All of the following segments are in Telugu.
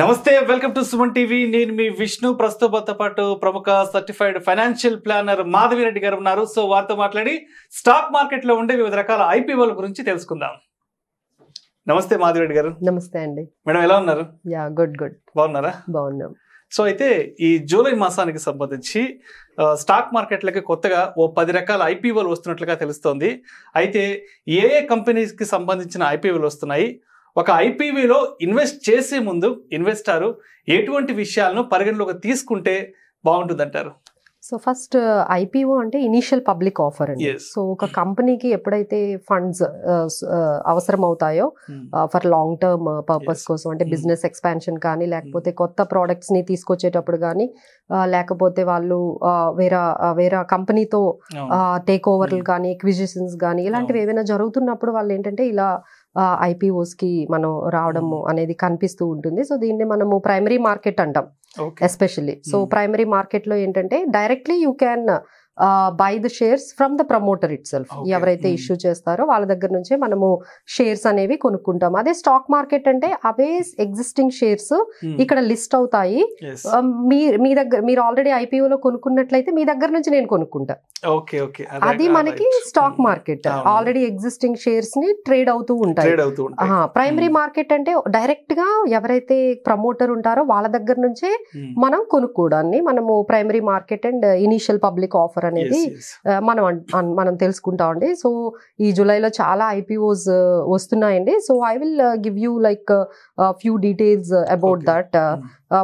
నమస్తే వెల్కమ్ టు సుమన్ టీవీ నేను మీ విష్ణు ప్రస్తుతంతో పాటు ప్రముఖ certified financial planner Madhavi Reddy గారు ఉన్నారు సో వారితో మాట్లాడి స్టాక్ మార్కెట్లో ఉండే వివిధ రకాల ఐపీఓల గురించి తెలుసుకుందాం నమస్తే మాధవి రెడ్డి గారు నమస్తే అండి మేడం ఎలా ఉన్నారు యా గుడ్ గుడ్ బాగున్నారా బాగున్నాం సో అయితే ఈ జూలై మాసానికి సంబంధించి స్టాక్ మార్కెట్లకి కొత్తగా ఓ పది రకాల ఐపీఓలు వస్తున్నట్లుగా తెలుస్తోంది అయితే ఏ ఏ కంపెనీస్కి సంబంధించిన ఐపీఓలు వస్తున్నాయి ఒక ఐపీవీలో ఇన్వెస్ట్ చేసే ముందు ఇన్వెస్టారు ఎటువంటి విషయాలను పరిగణలోకి తీసుకుంటే బాగుంటుందంటారు సో ఫస్ట్ ఐపీఓ అంటే ఇనీషియల్ పబ్లిక్ ఆఫర్ అండి సో ఒక కంపెనీకి ఎప్పుడైతే ఫండ్స్ అవసరం అవుతాయో hmm. For long term purpose కోసం అంటే hmm. బిజినెస్ ఎక్స్పాన్షన్ కానీ లేకపోతే hmm. కొత్త ప్రోడక్ట్స్ ని తీసుకొచ్చేటప్పుడు కానీ లేకపోతే వాళ్ళు వేరే వేరే కంపెనీతో టేక్ ఓవర్లు కానీ ఎక్విజిషన్స్ కానీ ఇలాంటివి ఏవైనా జరుగుతున్నప్పుడు వాళ్ళు ఏంటంటే ఇలా ఐపీఓస్కి మనం రావడము అనేది కనిపిస్తూ ఉంటుంది సో దీన్ని మనము ప్రైమరీ మార్కెట్ అంటాం ఎస్పెషల్లీ సో ప్రైమరీ మార్కెట్లో ఏంటంటే directly you can buy the shares from the promoter itself ఎవరైతే ఇష్యూ hmm. చేస్తారో వాళ్ళ దగ్గర నుంచే మనము షేర్స్ అనేవి కొనుక్కుంటాం అదే స్టాక్ మార్కెట్ అంటే అవే ఎగ్జిస్టింగ్ షేర్స్ hmm. ఇక్కడ లిస్ట్ అవుతాయి మీ దగ్గర మీరు ఆల్రెడీ ఐపీఓలో కొనుక్కున్నట్లయితే మీ దగ్గర నుంచి నేను కొనుక్కుంటా అది మనకి stock market already existing shares ని ట్రేడ్ అవుతూ ఉంటాయి ప్రైమరీ మార్కెట్ hmm. అంటే డైరెక్ట్ గా ఎవరైతే ప్రమోటర్ ఉంటారో వాళ్ళ దగ్గర నుంచే మనం కొనుక్కోడాన్ని మనము primary market and initial public offer అనేది మనం మనం అండి సో ఈ జూలైలో చాలా ఐపీఓస్ వస్తున్నాయండి so I will give you like few details about that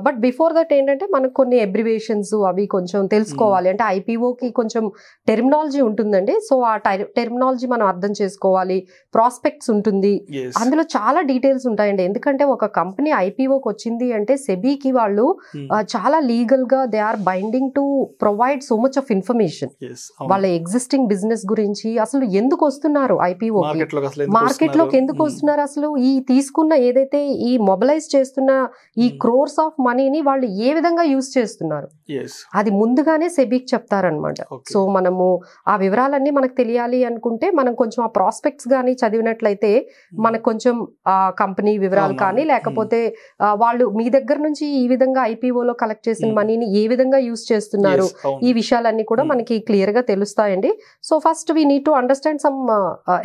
but before that ఏంటంటే మనకు కొన్ని ఎబ్రివేషన్స్ అవి కొంచెం hmm. తెలుసుకోవాలి అంటే ఐపీఓకి కొంచెం టెర్మినాలజీ ఉంటుందండి సో ఆ టెర్మినాలజీ మనం అర్థం చేసుకోవాలి ప్రాస్పెక్ట్స్ ఉంటుంది అందులో చాలా డీటెయిల్స్ ఉంటాయండి ఎందుకంటే ఒక కంపెనీ ఐపీఓకి వచ్చింది అంటే సెబీకి వాళ్ళు hmm. చాలా లీగల్ గా they are binding to provide so much of information వాళ్ళ ఎగ్జిస్టింగ్ బిజినెస్ గురించి అసలు ఎందుకు వస్తున్నారు ఐపీఓ మార్కెట్ లోకి ఎందుకు hmm. వస్తున్నారు అసలు ఈ తీసుకున్న ఏదైతే ఈ మొబలైజ్ చేస్తున్న ఈ క్రోర్స్ ఆఫ్ ఆఫ్ మనీని వాళ్ళు ఏ విధంగా యూజ్ చేస్తున్నారు అది ముందుగానే సెబీకి చెప్తారనమాట సో మనము ఆ వివరాలన్నీ మనకు తెలియాలి అనుకుంటే మనం కొంచెం ఆ ప్రాస్పెక్ట్స్ కానీ చదివినట్లయితే hmm. మనకు కొంచెం ఆ కంపెనీ వివరాలు కానీ లేకపోతే వాళ్ళు మీ దగ్గర నుంచి ఈ విధంగా ఐపీఓలో కలెక్ట్ చేసిన hmm. మనీని ఏ విధంగా యూజ్ చేస్తున్నారు ఈ విషయాలన్నీ కూడా hmm. మనకి క్లియర్ గా తెలుస్తాయండి so first we need to understand some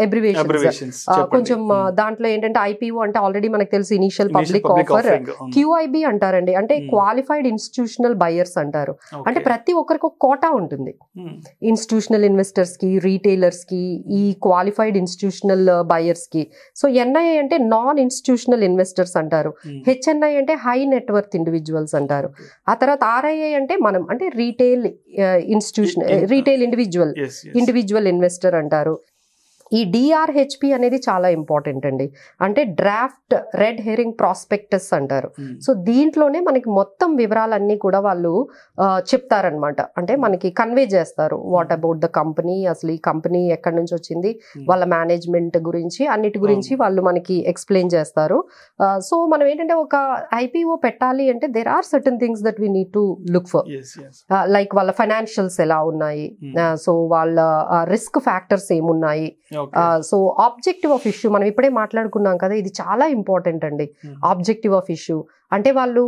abbreviation కొంచెం దాంట్లో ఏంటంటే ఐపీఓ అంటే ఆల్రెడీ మనకు తెలుసు ఇనిషియల్ పబ్లిక్ ఆఫర్ క్యూఐబి అంటారు అండి అంటే క్వాలిఫైడ్ ఇన్స్టిట్యూషనల్ బయర్స్ అంటారు అంటే ప్రతి ఒక్కరికి ఒక కోటా ఉంటుంది ఇన్స్టిట్యూషనల్ ఇన్వెస్టర్స్ కి రీటైలర్స్ కి ఈ క్వాలిఫైడ్ ఇన్స్టిట్యూషనల్ బయర్స్ కి సో ఎన్ఐఐ అంటే నాన్ ఇన్స్టిట్యూషనల్ ఇన్వెస్టర్స్ అంటారు హెచ్ఎన్ఐ అంటే హై నెట్వర్క్ ఇండివిజువల్స్ అంటారు ఆ తర్వాత ఆర్ఐఏ అంటే మనం అంటే retail institution retail individual individual investor అంటారు ఈ డిఆర్హెచ్పి అనేది చాలా ఇంపార్టెంట్ అండి అంటే డ్రాఫ్ట్ రెడ్ హెరింగ్ ప్రాస్పెక్టస్ అంటారు hmm. సో దీంట్లోనే మనకి మొత్తం వివరాలన్నీ కూడా వాళ్ళు చెప్తారనమాట అంటే hmm. మనకి కన్వే చేస్తారు వాట్ అబౌట్ ద కంపెనీ అసలు ఈ కంపెనీ ఎక్కడి నుంచి వచ్చింది hmm. వాళ్ళ మేనేజ్మెంట్ గురించి అన్నిటి గురించి వాళ్ళు మనకి ఎక్స్ప్లెయిన్ చేస్తారు సో మనం ఏంటంటే ఒక ఐపీఓ పెట్టాలి అంటే there are certain things that we need to look for like వాళ్ళ ఫైనాన్షియల్స్ ఎలా ఉన్నాయి సో వాళ్ళ రిస్క్ ఫ్యాక్టర్స్ ఏమున్నాయి సో ఆబ్జెక్టివ్ ఆఫ్ ఇష్యూ మనం ఇప్పుడే మాట్లాడుకున్నాం కదా ఇది చాలా ఇంపార్టెంట్ అండి ఆబ్జెక్టివ్ ఆఫ్ ఇష్యూ అంటే వాళ్ళు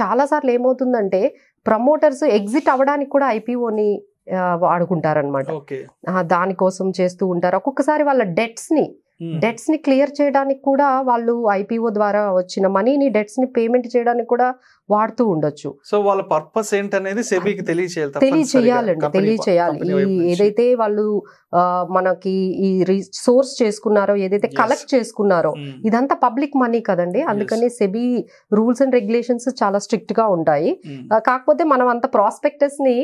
చాలా సార్లు ఏమవుతుందంటే ప్రమోటర్స్ ఎగ్జిట్ అవ్వడానికి కూడా ఐపీఓని వాడుకుంటారనమాట దానికోసం చేస్తూ ఉంటారు ఒక్కొక్కసారి వాళ్ళ డెట్స్ని డెట్స్ ని క్లియర్ చేయడానికి కూడా వాళ్ళు ఐపీఓ ద్వారా వచ్చిన మనీని డెట్స్ ని పేమెంట్ చేయడానికి కూడా వాడుతూ ఉండొచ్చు సో వాళ్ళ పర్పస్ ఏంటనేది సెబీకి తెలియచేయాలి తెలియచేయాలండి తెలియచేయాలి ఏదైతే వాళ్ళు మనకి ఈ సోర్స్ చేసుకున్నారో ఏదైతే కలెక్ట్ చేసుకున్నారో ఇదంతా పబ్లిక్ మనీ కదండి అందుకని సెబీ రూల్స్ అండ్ రెగ్యులేషన్స్ చాలా స్ట్రిక్ట్ గా ఉంటాయి కాకపోతే మనం అంత ప్రాస్పెక్టస్ ని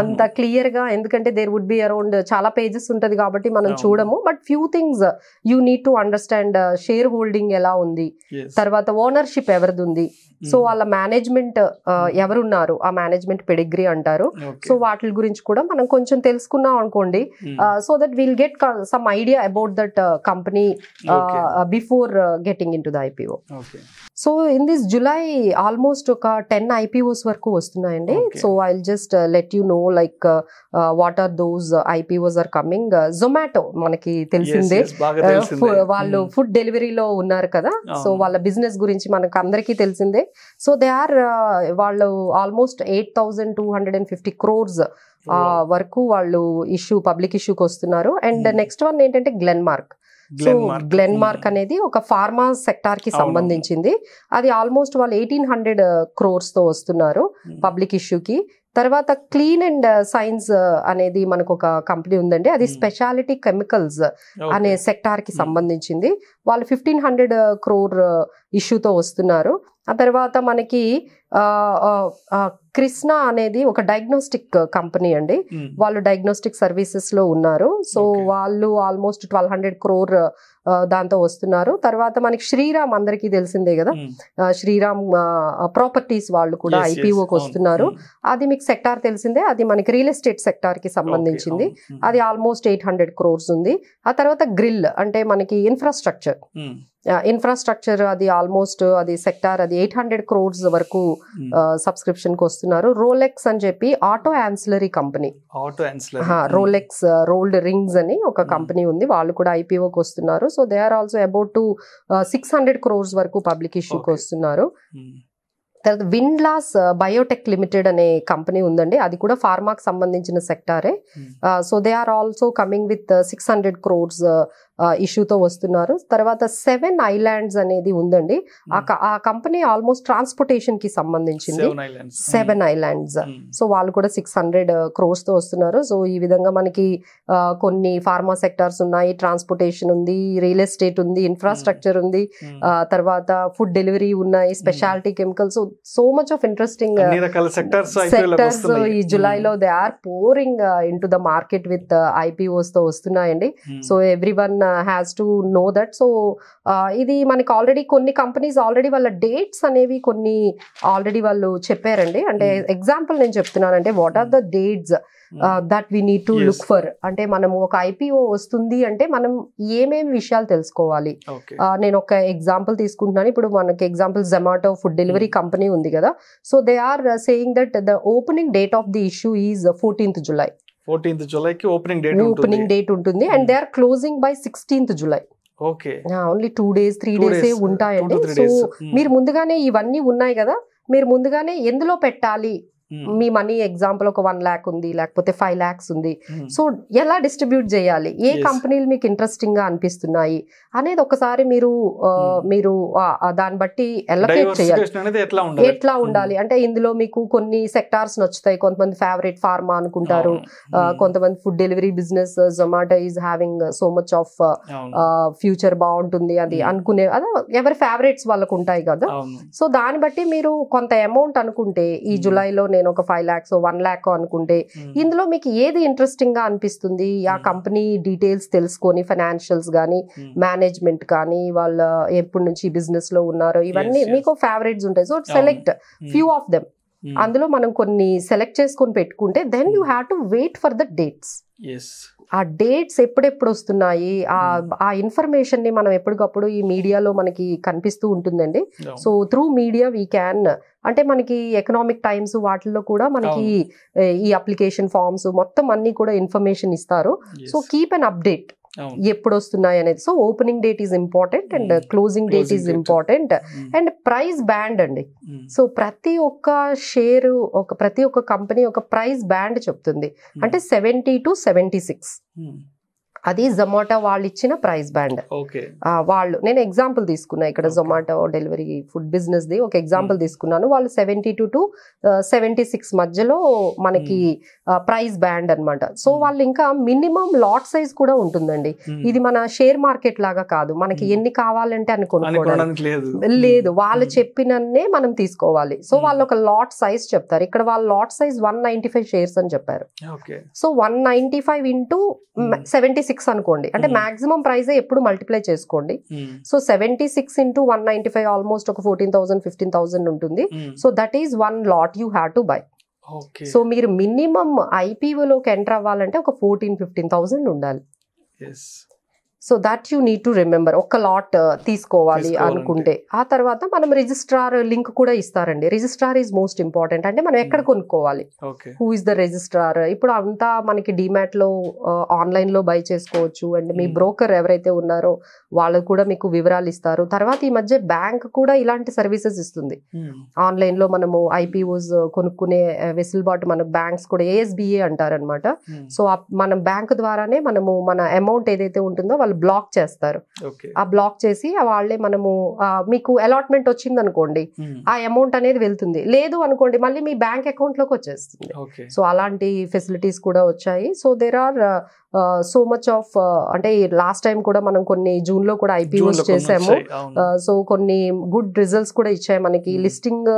అంత క్లియర్ గా ఎందుకంటే దేర్ వుడ్ బి అరౌండ్ చాలా పేజెస్ ఉంటది కాబట్టి మనం చూడము but few things you need to understand share holding ఎలా ఉంది తర్వాత ఓనర్షిప్ ఎవరిది ఉంది సో hmm. వాళ్ళ మేనేజ్మెంట్ uh, hmm. ఎవరున్నారు ఆ మేనేజ్మెంట్ పెడిగ్రీ అంటారు సో వాటి గురించి కూడా మనం కొంచెం తెలుసుకున్నాం అనుకోండి so that will get some idea about that company before getting in to the IPO so in this July almost ఒక టెన్ ఐపీఓస్ వరకు వస్తున్నాయండి so I just let you know like what are those IPOs are coming Zomato మనకి తెలిసిందే uh, వాళ్ళు ఫుడ్ hmm. డెలివరీలో ఉన్నారు కదా సో వాళ్ళ బిజినెస్ గురించి మనకు అందరికీ తెలిసిందే సో దే ఆర్ వాళ్ళు almost eight thousand two hundred and fifty crores వరకు వాళ్ళు ఇష్యూ పబ్లిక్ ఇష్యూకి వస్తున్నారు అండ్ నెక్స్ట్ వన్ ఏంటంటే గ్లెన్మార్క్ సో గ్లెన్ మార్క్ అనేది ఒక ఫార్మా సెక్టార్ కి సంబంధించింది అది ఆల్మోస్ట్ వాళ్ళు ఎయిటీన్ హండ్రెడ్ క్రోర్స్ తో వస్తున్నారు పబ్లిక్ hmm. ఇష్యూకి తర్వాత క్లీన్ అండ్ సైన్స్ అనేది మనకు ఒక కంపెనీ ఉందండి అది స్పెషాలిటీ కెమికల్స్ అనే సెక్టార్ కి సంబంధించింది వాళ్ళు ఫిఫ్టీన్ హండ్రెడ్ క్రోర్ ఇష్యూతో వస్తున్నారు ఆ తర్వాత మనకి కృష్ణ అనేది ఒక డయాగ్నోస్టిక్ కంపెనీ అండి వాళ్ళు డయాగ్నోస్టిక్ సర్వీసెస్ లో ఉన్నారు సో వాళ్ళు ఆల్మోస్ట్ ట్వెల్వ్ హండ్రెడ్ క్రోర్ దాంతో వస్తున్నారు తర్వాత మనకి శ్రీరామ్ అందరికీ తెలిసిందే కదా శ్రీరామ్ ప్రాపర్టీస్ వాళ్ళు కూడా ఐపీఓకి వస్తున్నారు అది మీకు సెక్టార్ తెలిసిందే అది మనకి రియల్ ఎస్టేట్ సెక్టార్ కి సంబంధించింది అది ఆల్మోస్ట్ ఎయిట్ హండ్రెడ్ క్రోర్స్ ఉంది ఆ తర్వాత గ్రిల్ అంటే మనకి ఇన్ఫ్రాస్ట్రక్చర్ ఇన్ఫ్రాస్ట్రక్చర్ అది ఆల్మోస్ట్ అది సెక్టార్ అది ఎయిట్ హండ్రెడ్ క్రోడ్స్ వరకు సబ్స్క్రిప్షన్కి hmm. వస్తున్నారు రోలెక్స్ అని చెప్పి auto ancillary company auto Rolex rolled rings అని ఒక కంపెనీ hmm. ఉంది వాళ్ళు కూడా ఐపీఓకి వస్తున్నారు so they are also about to six hundred crores వరకు ఇష్యూకి వస్తున్నారు hmm. తర్వాత విన్లాస్ బయోటెక్ లిమిటెడ్ అనే కంపెనీ ఉందండి అది కూడా ఫార్మాకి సంబంధించిన సెక్టారే so they are also coming with six hundred crores ఇష్యూతో వస్తున్నారు తర్వాత సెవెన్ ఐలాండ్స్ అనేది ఉందండి ఆ hmm. కంపెనీ ఆల్మోస్ట్ ట్రాన్స్పోర్టేషన్ కి సంబంధించింది seven islands hmm. hmm. So వాళ్ళు కూడా సిక్స్ హండ్రెడ్ క్రోస్ తో వస్తున్నారు సో ఈ విధంగా మనకి కొన్ని ఫార్మా సెక్టార్స్ ఉన్నాయి ట్రాన్స్పోర్టేషన్ ఉంది రియల్ ఎస్టేట్ ఉంది ఇన్ఫ్రాస్ట్రక్చర్ ఉంది తర్వాత ఫుడ్ డెలివరీ ఉన్నాయి speciality chemicals so much of interesting sectors ఈ జులైలో they are pouring in the market with IPOs తో వస్తున్నాయండి so every one has to know that so ఇది మనకి ఆల్రెడీ కొన్ని కంపెనీస్ ఆల్రెడీ వాళ్ళ డేట్స్ అనేవి కొన్ని ఆల్రెడీ వాళ్ళు చెప్పారండి అంటే ఎగ్జాంపుల్ hmm. నేను చెప్తున్నాను అంటే what are the dates that we need to look for అంటే మనము ఒక ఐపీఓ వస్తుంది అంటే మనం ఏమేమి విషయాలు తెలుసుకోవాలి నేను ఒక ఎగ్జాంపుల్ తీసుకుంటున్నాను ఇప్పుడు మనకి example Zomato food delivery company ఉంది కదా so they are saying that the opening date of the issue is fourteenth July fourteenth జూలైకి ఓపెనింగ్ డేట్ ఓపెనింగ్ డేట్ ఉంటుంది and hmm. They are closing by sixteenth July okay only two days three days ఉంటాయండి సో మీరు hmm. ముందుగానే ఇవన్నీ ఉన్నాయి కదా మీరు ముందుగానే ఎందులో పెట్టాలి Hmm. మీ మనీ ఎగ్జాంపుల్ ఒక వన్ ల్యాక్ ఉంది లేకపోతే ఫైవ్ ల్యాక్స్ ఉంది hmm. సో ఎలా డిస్ట్రిబ్యూట్ చేయాలి ఏ కంపెనీలు మీకు ఇంట్రెస్టింగ్ గా అనిపిస్తున్నాయి అనేది ఒకసారి మీరు hmm. మీరు దాన్ని బట్టి ఎలకేట్ చేయాలి ఎట్లా ఉండాలి అంటే ఇందులో మీకు కొన్ని సెక్టార్స్ నచ్చుతాయి కొంతమంది ఫేవరెట్ ఫార్మా అనుకుంటారు కొంతమంది food delivery business Zomato is having so much of future బాగుంటుంది అది అనుకునే అదే ఎవరి ఫేవరెట్స్ వాళ్ళకు ఉంటాయి కదా సో దాన్ని బట్టి మీరు కొంత అమౌంట్ అనుకుంటే ఈ జులైలోనే నేను ఒక ఫైవ్ ల్యాక్స్ వన్ ల్యాక్ అనుకుంటే hmm. ఇందులో మీకు ఏది ఇంట్రెస్టింగ్ గా అనిపిస్తుంది ఆ కంపెనీ hmm. డీటెయిల్స్ తెలుసుకొని ఫైనాన్షియల్స్ కానీ మేనేజ్మెంట్ కానీ వాళ్ళ ఎప్పటి నుంచి బిజినెస్ లో ఉన్నారో ఇవన్నీ మీకు ఫేవరెట్స్ ఉంటాయి so select few of them Hmm. అందులో మనం కొన్ని సెలెక్ట్ చేసుకొని పెట్టుకుంటే then you have to wait for the dates ఆ డేట్స్ ఎప్పుడెప్పుడు వస్తున్నాయి ఆ ఇన్ఫర్మేషన్ hmm. ని మనం ఎప్పటికప్పుడు ఈ మీడియాలో మనకి కనిపిస్తూ ఉంటుందండి so through media we can అంటే మనకి ఎకనామిక్ టైమ్స్ వాటిల్లో కూడా మనకి ఈ అప్లికేషన్ ఫామ్స్ మొత్తం అన్ని కూడా ఇన్ఫర్మేషన్ ఇస్తారు సో కీప్ అన్ అప్డేట్ ఎప్పుడు వస్తున్నాయి అనేది so opening date is important and closing date is important and price band అండి hmm. సో ప్రతి ఒక్క షేర్ ఒక ప్రతి ఒక్క కంపెనీ ఒక ప్రైస్ బ్యాండ్ చెప్తుంది hmm. అంటే సెవెంటీ టు సెవెంటీ సిక్స్ అది జొమాటో వాళ్ళు ఇచ్చిన ప్రైస్ బ్యాండ్ వాళ్ళు నేను ఎగ్జాంపుల్ తీసుకున్నా ఇక్కడ జొమాటో డెలివరీ ఫుడ్ బిజినెస్ ది ఒక ఎగ్జాంపుల్ hmm. తీసుకున్నాను వాళ్ళు seventy two to seventy six మధ్యలో మనకి ప్రైస్ బ్యాండ్ అనమాట సో hmm. వాళ్ళు ఇంకా మినిమం లాట్ సైజ్ కూడా ఉంటుందండి hmm. ఇది మన షేర్ మార్కెట్ లాగా కాదు మనకి ఎన్ని కావాలంటే అని లేదు వాళ్ళు చెప్పినన్నే మనం తీసుకోవాలి సో వాళ్ళు ఒక లాట్ సైజ్ చెప్తారు ఇక్కడ వాళ్ళు lot size one ninety five shares అని చెప్పారు so one ninety five into seventy six అనుకోండి అంటే మాక్సిమం hmm. ప్రైస్ ఎప్పుడు మల్టిప్లై చేసుకోండి so seventy six into one ninety five almost ఒక ఫోర్టీన్ థౌసండ్ ఫిఫ్టీన్ థౌసండ్ ఉంటుంది so that is one lot you have to buy so మీరు మినిమం ఐపీఓలోకి ఎంటర్ అవ్వాలంటే ఒక ఫోర్టీన్ ఫిఫ్టీన్ థౌసండ్ ఉండాలి so that you need to remember ఒక లాట్ తీసుకోవాలి అనుకుంటే ఆ తర్వాత మనం రిజిస్ట్రార్ లింక్ కూడా ఇస్తారండి రిజిస్ట్రార్ ఈజ్ మోస్ట్ ఇంపార్టెంట్ అంటే మనం ఎక్కడ hmm. కొనుక్కోవాలి హూ ఇస్ ద రిజిస్ట్రార్ ఇప్పుడు అంతా మనకి డిమాట్ లో ఆన్లైన్ లో బై చేసుకోవచ్చు అండ్ మీ బ్రోకర్ hmm. ఎవరైతే ఉన్నారో వాళ్ళు కూడా మీకు వివరాలు ఇస్తారు తర్వాత ఈ మధ్య బ్యాంక్ కూడా ఇలాంటి సర్వీసెస్ ఇస్తుంది ఆన్లైన్ hmm. లో మనము ఐపీఓస్ uh, కొనుక్కునే uh, వెసులుబాటు మన బ్యాంక్స్ కూడా ఏఎస్బిఏ అంటారనమాట సో మనం బ్యాంక్ ద్వారానే మనము మన అమౌంట్ ఏదైతే ఉంటుందో వాళ్ళు బ్లాక్ చేస్తారు ఆ బ్లాక్ చేసి వాళ్ళే మనము మీకు అలాట్మెంట్ వచ్చింది అనుకోండి ఆ అమౌంట్ అనేది వెళ్తుంది లేదు అనుకోండి మళ్ళీ మీ బ్యాంక్ అకౌంట్ లోకి వచ్చేస్తుంది సో అలాంటి ఫెసిలిటీస్ కూడా వచ్చాయి so there are so much of అంటే లాస్ట్ టైం కూడా మనం కొన్ని జూన్ లో కూడా ఐపీఎస్ చేసాము సో uh, కొన్ని గుడ్ రిజల్ట్స్ కూడా ఇచ్చాయి మనకి listing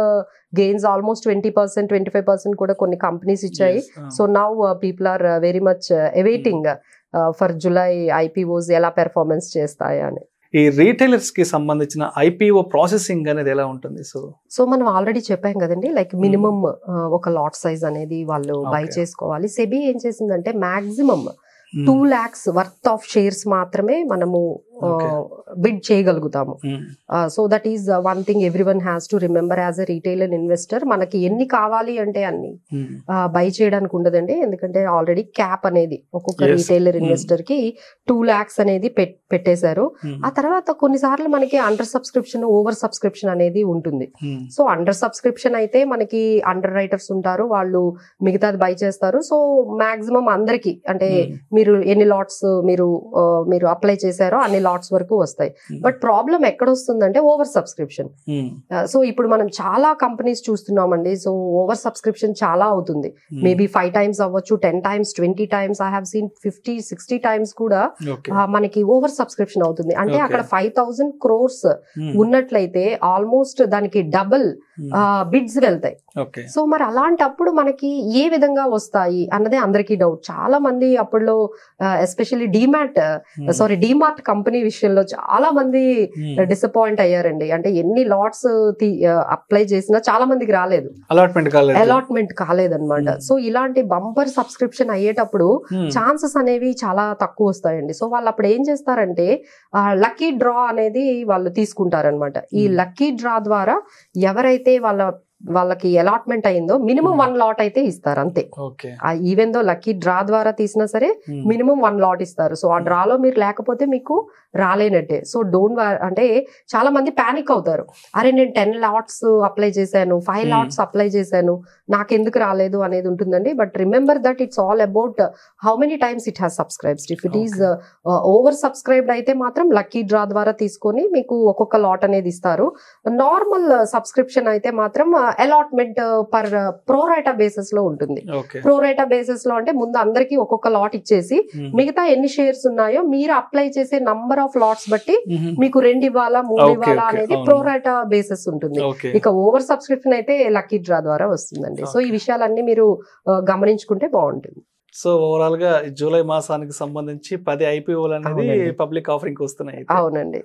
gains almost twenty percent twenty five percent కూడా కొన్ని కంపెనీస్ ఇచ్చాయి so now people are very much awaiting for July IPOs ఎలా పెర్ఫార్మెన్స్ చేస్తాయా అని ఈ రీటైలర్స్ కి సంబంధించిన ఐపీఓ ప్రాసెసింగ్ అనేది ఎలా ఉంటుంది సో సో మనం ఆల్రెడీ చెప్పాం కదండి లైక్ మినిమం hmm. ఒక లాట్ సైజ్ అనేది వాళ్ళు బై చేసుకోవాలి సెబీ ఏం చేసిందంటే maximum two lakhs worth of shares మాత్రమే మనము బిడ్ uh, చేయగలుగుతాము so that is one thing every one has to remember as a retail and investor మనకి ఎన్ని కావాలి అంటే అన్ని బై hmm. uh, చేయడానికి ఉండదండి ఎందుకంటే ఆల్రెడీ క్యాప్ అనేది ఒక్కొక్క రీటైలర్ ఇన్వెస్టర్ కి టూ ల్యాక్స్ అనేది పెట్టేశారు hmm. ఆ తర్వాత కొన్నిసార్లు మనకి అండర్ సబ్స్క్రిప్షన్ ఓవర్ సబ్స్క్రిప్షన్ అనేది ఉంటుంది సో అండర్ సబ్స్క్రిప్షన్ అయితే మనకి అండర్ రైటర్స్ ఉంటారు వాళ్ళు మిగతాది బై చేస్తారు సో మాక్సిమం అందరికి అంటే hmm. మీరు మీరు ఎన్ని లాట్స్ మీరు మీరు అప్లై చేశారో అన్ని లాట్స్ వరకు వస్తాయి బట్ ప్రాబ్లం ఎక్కడ వస్తుందంటే ఓవర్ సబ్స్క్రిప్షన్ సో ఇప్పుడు మనం చాలా కంపెనీస్ చూస్తున్నామండి సో ఓవర్ సబ్స్క్రిప్షన్ చాలా అవుతుంది మేబీ ఫైవ్ టైమ్స్ అవ్వచ్చు ten times twenty times I have seen fifty sixty times కూడా మనకి ఓవర్ సబ్స్క్రిప్షన్ అవుతుంది అంటే అక్కడ ఫైవ్ థౌసండ్ క్రోర్స్ ఉన్నట్లయితే ఆల్మోస్ట్ దానికి డబుల్ బిడ్స్ hmm. వెళ్తాయి సో మరి అలాంటప్పుడు మనకి ఏ విధంగా వస్తాయి అన్నదే అందరికీ డౌట్ చాలా మంది అప్పట్లో especially demat sorry DMart company విషయంలో చాలా మంది డిసప్పాయింట్ hmm. అయ్యారండి అంటే ఎన్ని లాట్స్ అప్లై చేసినా చాలా మందికి రాలేదు అలాట్మెంట్ కాలేదు కాలేదన్నమాట సో hmm. ఇలాంటి బంపర్ సబ్స్క్రిప్షన్ అయ్యేటప్పుడు ఛాన్సెస్ hmm. అనేవి చాలా తక్కువ వస్తాయండి సో వాళ్ళు అప్పుడు ఏం చేస్తారంటే లక్కీ డ్రా అనేది వాళ్ళు తీసుకుంటారనమాట ఈ లక్కీ డ్రా ద్వారా ఎవరైతే వాళ్ళ వాళ్ళకి అలాట్మెంట్ అయిందో మినిమం వన్ లాట్ అయితే ఇస్తారు అంతే ఈవెన్ దో లక్కీ డ్రా ద్వారా తీసినా సరే మినిమం వన్ లాట్ ఇస్తారు సో ఆ డ్రాలో hmm. మీరు లేకపోతే మీకు రాలేనట్టే సో డోంట్ అంటే చాలా మంది పానిక్ అవుతారు అరే నేను టెన్ లాట్స్ అప్లై చేశాను ఫైవ్ hmm. లాట్స్ అప్లై చేశాను నాకు ఎందుకు రాలేదు అనేది ఉంటుందండి but remember that it's all about how many times it has subscribes if it is over subscribed అయితే మాత్రం లక్కీ డ్రా ద్వారా తీసుకొని మీకు ఒక్కొక్క లాట్ అనేది ఇస్తారు నార్మల్ సబ్స్క్రిప్షన్ అయితే మాత్రం అలాట్మెంట్ పర్ ప్రోరైటా బేసిస్ లో ఉంటుంది ప్రోరైటా బేసిస్ లో అంటే ముందు అందరికీ ఒక్కొక్క లాట్ ఇచ్చేసి hmm. మిగతా ఎన్ని షేర్స్ ఉన్నాయో మీరు అప్లై చేసే నంబర్ ఆఫ్ లాట్స్ బట్టి మీకు రెండు ఇవ్వాలా మూడు ఇవ్వాలా అనేది ప్రోరాటా బేసిస్ ఉంటుంది ఇక ఓవర్ సబ్స్క్రిప్షన్ అయితే లక్కీ డ్రా ద్వారా వస్తుందండి సో ఈ విషయాలన్నీ మీరు గమనించుకుంటే బాగుంటుంది సో ఓవరాల్ గా జూలై మాసానికి సంబంధించి పది ఐపీఓలు అనేది పబ్లిక్ ఆఫరింగ్ వస్తున్నాయి అవునండి